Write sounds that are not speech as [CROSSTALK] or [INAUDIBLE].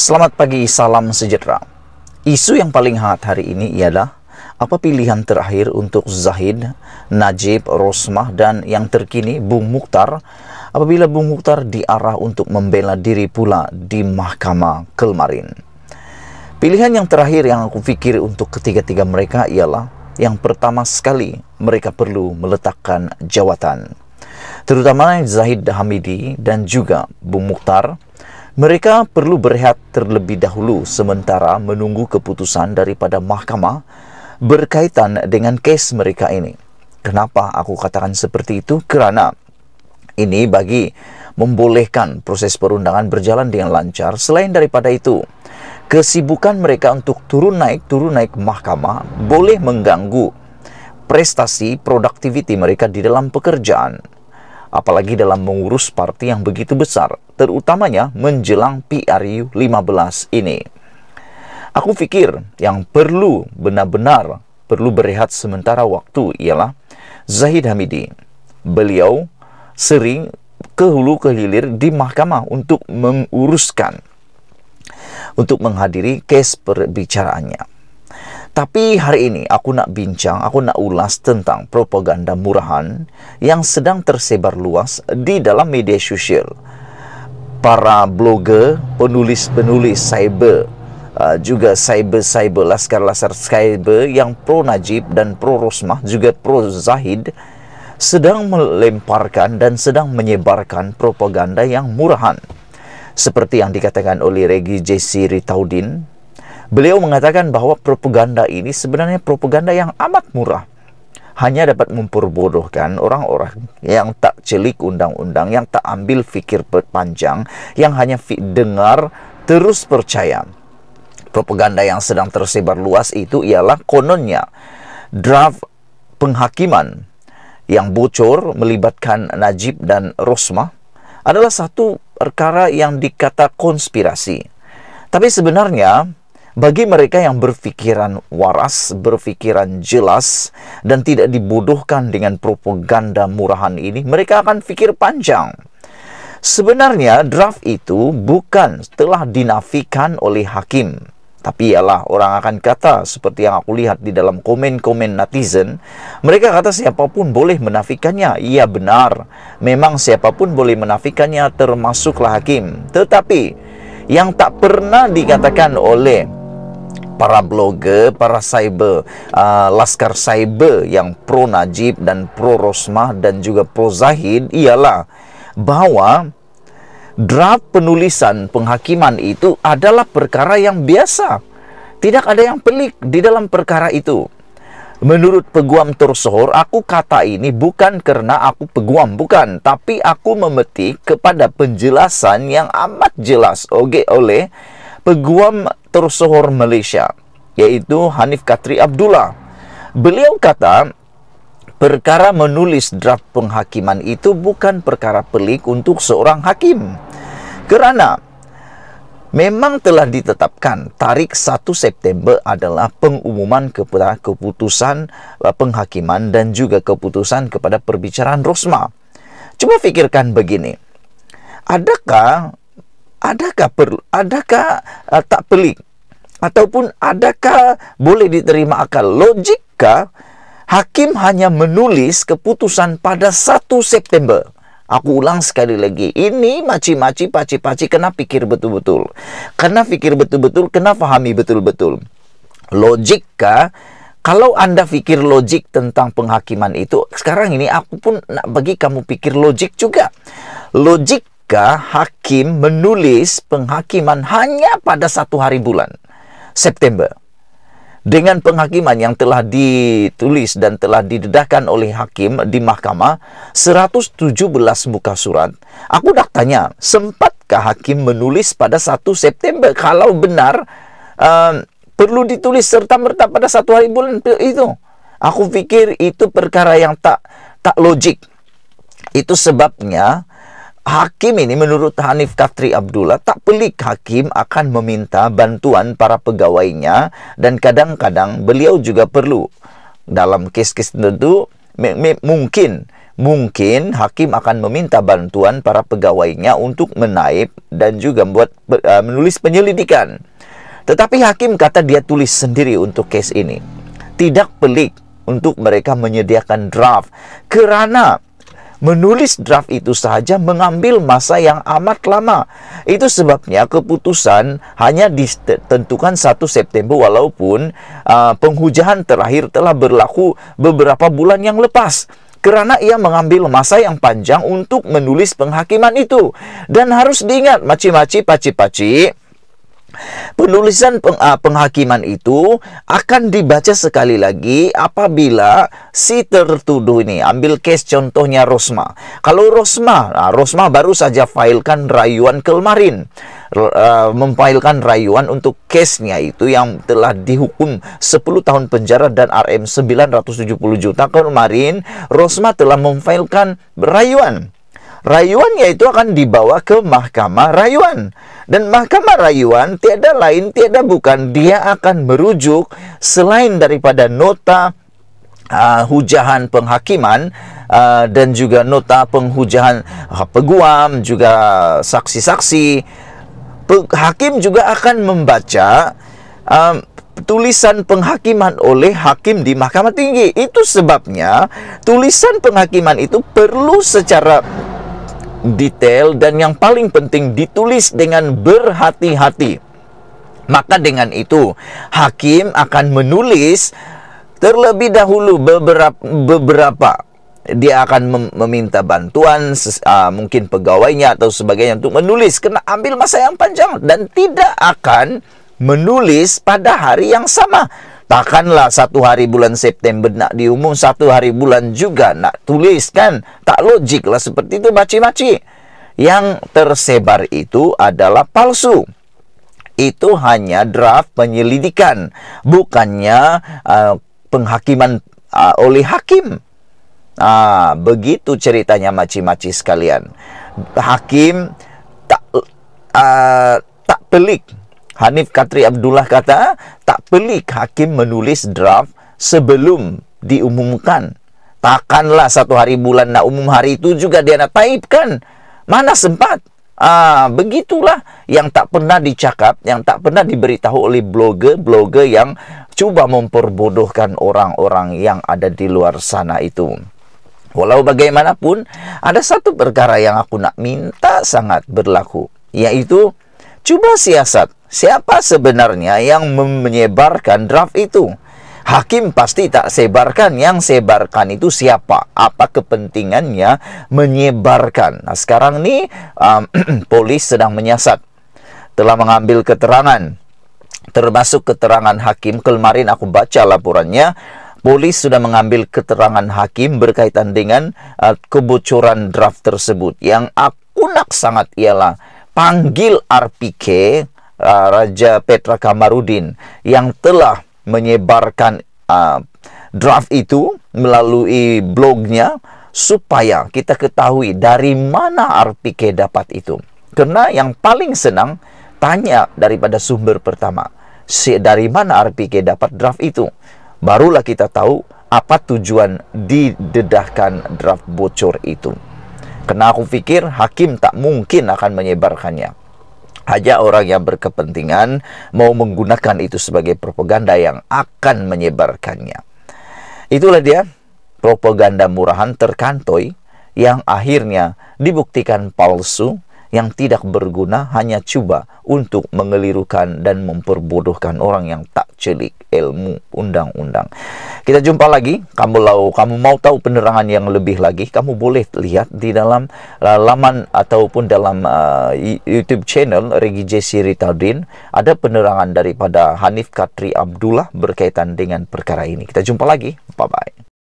Selamat pagi, salam sejahtera. Isu yang paling hangat hari ini ialah apa pilihan terakhir untuk Zahid, Najib, Rosmah, dan yang terkini Bung Mukhtar apabila Bung Mukhtar diarah untuk membela diri pula di mahkamah kemarin. Pilihan yang terakhir yang aku fikir untuk ketiga-tiga mereka ialah yang pertama sekali mereka perlu meletakkan jawatan. Terutama Zahid Hamidi dan juga Bung Mukhtar mereka perlu berehat terlebih dahulu sementara menunggu keputusan daripada mahkamah berkaitan dengan kes mereka ini. Kenapa aku katakan seperti itu? Kerana ini bagi membolehkan proses perundangan berjalan dengan lancar. Selain daripada itu, kesibukan mereka untuk turun naik turun naik mahkamah boleh mengganggu prestasi produktiviti mereka di dalam pekerjaan apalagi dalam mengurus partai yang begitu besar, terutamanya menjelang PRU 15 ini. Aku pikir yang perlu benar-benar perlu berehat sementara waktu ialah Zahid Hamidi. Beliau sering ke hulu ke hilir di mahkamah untuk menguruskan untuk menghadiri kes perbicaraannya. Tapi hari ini aku nak bincang, aku nak ulas tentang propaganda murahan yang sedang tersebar luas di dalam media sosial. Para blogger, penulis-penulis cyber, uh, juga cyber-cyber, laskar-laskar cyber yang pro-Najib dan pro-Rosmah, juga pro-Zahid, sedang melemparkan dan sedang menyebarkan propaganda yang murahan. Seperti yang dikatakan oleh Regi JC Ritaudin, Beliau mengatakan bahwa propaganda ini sebenarnya propaganda yang amat murah. Hanya dapat memperbodohkan orang-orang yang tak celik undang-undang, yang tak ambil fikir panjang, yang hanya dengar terus percaya. Propaganda yang sedang tersebar luas itu ialah kononnya draft penghakiman yang bocor melibatkan Najib dan Rosmah adalah satu perkara yang dikata konspirasi. Tapi sebenarnya bagi mereka yang berpikiran waras, berpikiran jelas, dan tidak dibodohkan dengan propaganda murahan ini, mereka akan pikir panjang. Sebenarnya draft itu bukan telah dinafikan oleh hakim. Tapi ialah orang akan kata seperti yang aku lihat di dalam komen-komen netizen Mereka kata siapapun boleh menafikannya Iya benar Memang siapapun boleh menafikannya termasuklah hakim Tetapi yang tak pernah dikatakan oleh para blogger, para cyber, uh, laskar cyber yang pro Najib dan pro Rosmah dan juga pro Zahid ialah bahwa draft penulisan penghakiman itu adalah perkara yang biasa. Tidak ada yang pelik di dalam perkara itu. Menurut peguam tersohor, aku kata ini bukan kerana aku peguam, bukan. Tapi aku memetik kepada penjelasan yang amat jelas okay, oleh peguam tersohor Malaysia yaitu Hanif Katri Abdullah. Beliau kata perkara menulis draft penghakiman itu bukan perkara pelik untuk seorang hakim. Kerana memang telah ditetapkan tarikh 1 September adalah pengumuman kepada keputusan eh, penghakiman dan juga keputusan kepada perbicaraan Rosma. Cuba fikirkan begini. Adakah adakah perlu adakah uh, tak pelik ataupun adakah boleh diterima akal logika hakim hanya menulis keputusan pada 1 September Aku ulang sekali lagi, ini maci-maci, paci-paci, kena pikir betul-betul. Kena pikir betul-betul, kena fahami betul-betul. Logika, kalau Anda pikir logik tentang penghakiman itu, sekarang ini aku pun nak bagi kamu pikir logik juga. Logik ketika hakim menulis penghakiman hanya pada satu hari bulan, September. Dengan penghakiman yang telah ditulis dan telah didedahkan oleh hakim di mahkamah 117 muka surat, aku dah tanya, sempatkah hakim menulis pada 1 September? Kalau benar, uh, perlu ditulis serta-merta pada satu hari bulan itu. Aku pikir itu perkara yang tak tak logik. Itu sebabnya Hakim ini menurut Hanif Katri Abdullah tak pelik hakim akan meminta bantuan para pegawainya dan kadang-kadang beliau juga perlu dalam kes-kes tertentu mungkin mungkin hakim akan meminta bantuan para pegawainya untuk menaip dan juga membuat uh, menulis penyelidikan. Tetapi hakim kata dia tulis sendiri untuk kes ini. Tidak pelik untuk mereka menyediakan draft kerana Menulis draft itu saja mengambil masa yang amat lama. Itu sebabnya keputusan hanya ditentukan 1 September walaupun uh, penghujahan terakhir telah berlaku beberapa bulan yang lepas karena ia mengambil masa yang panjang untuk menulis penghakiman itu. Dan harus diingat, maci-maci, paci-paci, Penulisan peng, uh, penghakiman itu akan dibaca sekali lagi apabila si tertuduh ini ambil case contohnya Rosma. Kalau Rosma, nah, Rosma baru saja filekan rayuan kemarin, uh, memfailkan rayuan untuk case-nya itu yang telah dihukum 10 tahun penjara dan RM 970 juta kemarin, Rosma telah memfailkan rayuan rayuannya itu akan dibawa ke mahkamah rayuan. Dan mahkamah rayuan tiada lain, tiada bukan dia akan merujuk selain daripada nota uh, hujahan penghakiman uh, dan juga nota penghujahan uh, peguam juga saksi-saksi hakim juga akan membaca uh, tulisan penghakiman oleh hakim di mahkamah tinggi itu sebabnya tulisan penghakiman itu perlu secara detail dan yang paling penting ditulis dengan berhati-hati. Maka dengan itu hakim akan menulis terlebih dahulu beberapa beberapa dia akan meminta bantuan uh, mungkin pegawainya atau sebagainya untuk menulis kena ambil masa yang panjang dan tidak akan menulis pada hari yang sama Takkanlah satu hari bulan September nak diumum, satu hari bulan juga nak tuliskan. Tak logik lah seperti itu maci-maci. Yang tersebar itu adalah palsu. Itu hanya draft penyelidikan, bukannya uh, penghakiman uh, oleh hakim. Ah, begitu ceritanya maci-maci sekalian. Hakim tak uh, tak pelik Hanif Katri Abdullah kata, tak pelik hakim menulis draft sebelum diumumkan. Takkanlah satu hari bulan, nak umum hari itu juga dia nak taipkan. Mana sempat? Ah, begitulah yang tak pernah dicakap, yang tak pernah diberitahu oleh blogger-blogger yang cuba memperbodohkan orang-orang yang ada di luar sana itu. Walau bagaimanapun, ada satu perkara yang aku nak minta sangat berlaku, yaitu cuba siasat Siapa sebenarnya yang menyebarkan draft itu? Hakim pasti tak sebarkan. Yang sebarkan itu siapa? Apa kepentingannya menyebarkan? Nah, sekarang ini um, [CLEARS THROAT] polis sedang menyasat. Telah mengambil keterangan termasuk keterangan hakim. Kemarin aku baca laporannya. Polis sudah mengambil keterangan hakim berkaitan dengan uh, kebocoran draft tersebut. Yang aku nak sangat ialah panggil RPK Uh, Raja Petra Kamarudin yang telah menyebarkan uh, draft itu melalui blognya supaya kita ketahui dari mana RPK dapat itu. Karena yang paling senang tanya daripada sumber pertama. Si, dari mana RPK dapat draft itu? Barulah kita tahu apa tujuan didedahkan draft bocor itu. Karena aku pikir hakim tak mungkin akan menyebarkannya. Hanya orang yang berkepentingan mau menggunakan itu sebagai propaganda yang akan menyebarkannya. Itulah dia propaganda murahan terkantoi yang akhirnya dibuktikan palsu yang tidak berguna hanya coba untuk mengelirukan dan memperbodohkan orang yang tak celik ilmu undang-undang. Kita jumpa lagi. Kamu lau, kamu mau tahu penerangan yang lebih lagi, kamu boleh lihat di dalam uh, laman ataupun dalam uh, YouTube channel Regi Jesse Ritaldin ada penerangan daripada Hanif Katri Abdullah berkaitan dengan perkara ini. Kita jumpa lagi. Bye bye.